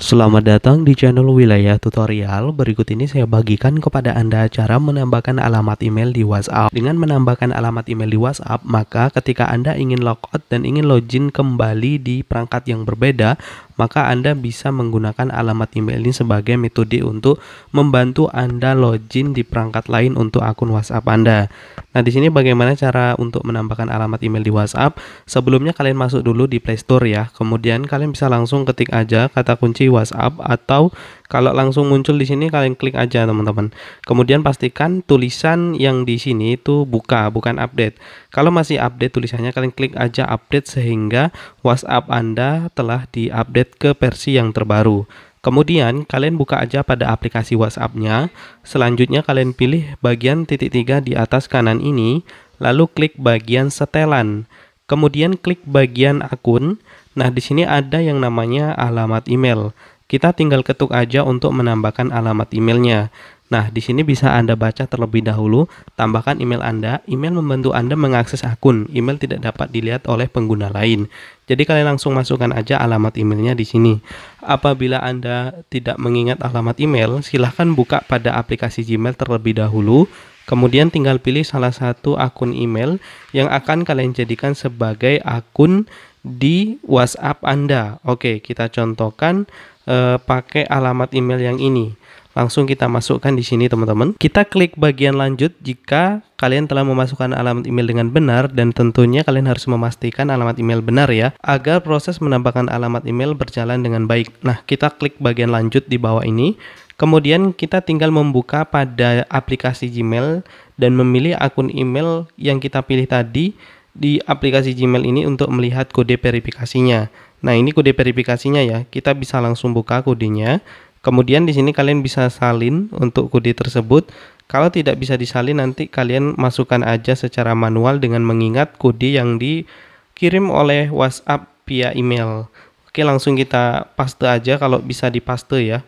Selamat datang di channel Wilayah Tutorial. Berikut ini saya bagikan kepada Anda cara menambahkan alamat email di WhatsApp. Dengan menambahkan alamat email di WhatsApp, maka ketika Anda ingin logout dan ingin login kembali di perangkat yang berbeda, maka Anda bisa menggunakan alamat email ini sebagai metode untuk membantu Anda login di perangkat lain untuk akun WhatsApp Anda. Nah, di sini bagaimana cara untuk menambahkan alamat email di WhatsApp? Sebelumnya kalian masuk dulu di Play Store ya. Kemudian kalian bisa langsung ketik aja kata kunci WhatsApp atau kalau langsung muncul di sini kalian klik aja teman-teman. Kemudian pastikan tulisan yang di sini itu buka, bukan update. Kalau masih update tulisannya kalian klik aja update sehingga WhatsApp Anda telah diupdate ke versi yang terbaru. Kemudian kalian buka aja pada aplikasi WhatsApp-nya. Selanjutnya kalian pilih bagian titik tiga di atas kanan ini, lalu klik bagian setelan. Kemudian klik bagian akun. Nah, di sini ada yang namanya alamat email. Kita tinggal ketuk aja untuk menambahkan alamat emailnya. Nah, di sini bisa Anda baca terlebih dahulu, tambahkan email Anda. Email membantu Anda mengakses akun. Email tidak dapat dilihat oleh pengguna lain. Jadi kalian langsung masukkan aja alamat emailnya di sini. Apabila Anda tidak mengingat alamat email, silahkan buka pada aplikasi Gmail terlebih dahulu. Kemudian tinggal pilih salah satu akun email yang akan kalian jadikan sebagai akun di WhatsApp Anda. Oke, kita contohkan uh, pakai alamat email yang ini. Langsung kita masukkan di sini teman-teman. Kita klik bagian lanjut jika kalian telah memasukkan alamat email dengan benar dan tentunya kalian harus memastikan alamat email benar ya agar proses menambahkan alamat email berjalan dengan baik. Nah, kita klik bagian lanjut di bawah ini. Kemudian kita tinggal membuka pada aplikasi Gmail dan memilih akun email yang kita pilih tadi di aplikasi Gmail ini untuk melihat kode verifikasinya. Nah, ini kode verifikasinya ya. Kita bisa langsung buka kodenya. Kemudian di sini kalian bisa salin untuk kode tersebut. Kalau tidak bisa disalin nanti kalian masukkan aja secara manual dengan mengingat kode yang dikirim oleh WhatsApp via email. Oke, langsung kita paste aja kalau bisa dipaste ya.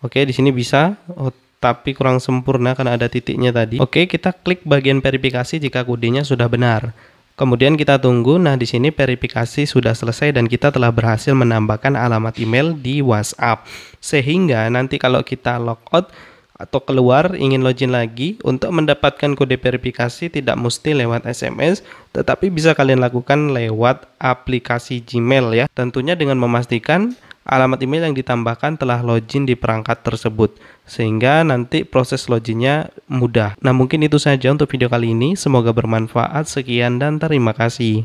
Oke, di sini bisa oh, tapi kurang sempurna karena ada titiknya tadi. Oke, kita klik bagian verifikasi jika kodenya sudah benar. Kemudian kita tunggu. Nah, di sini verifikasi sudah selesai dan kita telah berhasil menambahkan alamat email di WhatsApp. Sehingga nanti kalau kita logout atau keluar ingin login lagi untuk mendapatkan kode verifikasi tidak mesti lewat SMS tetapi bisa kalian lakukan lewat aplikasi Gmail ya. Tentunya dengan memastikan alamat email yang ditambahkan telah login di perangkat tersebut sehingga nanti proses loginnya mudah. Nah mungkin itu saja untuk video kali ini, semoga bermanfaat. Sekian dan terima kasih.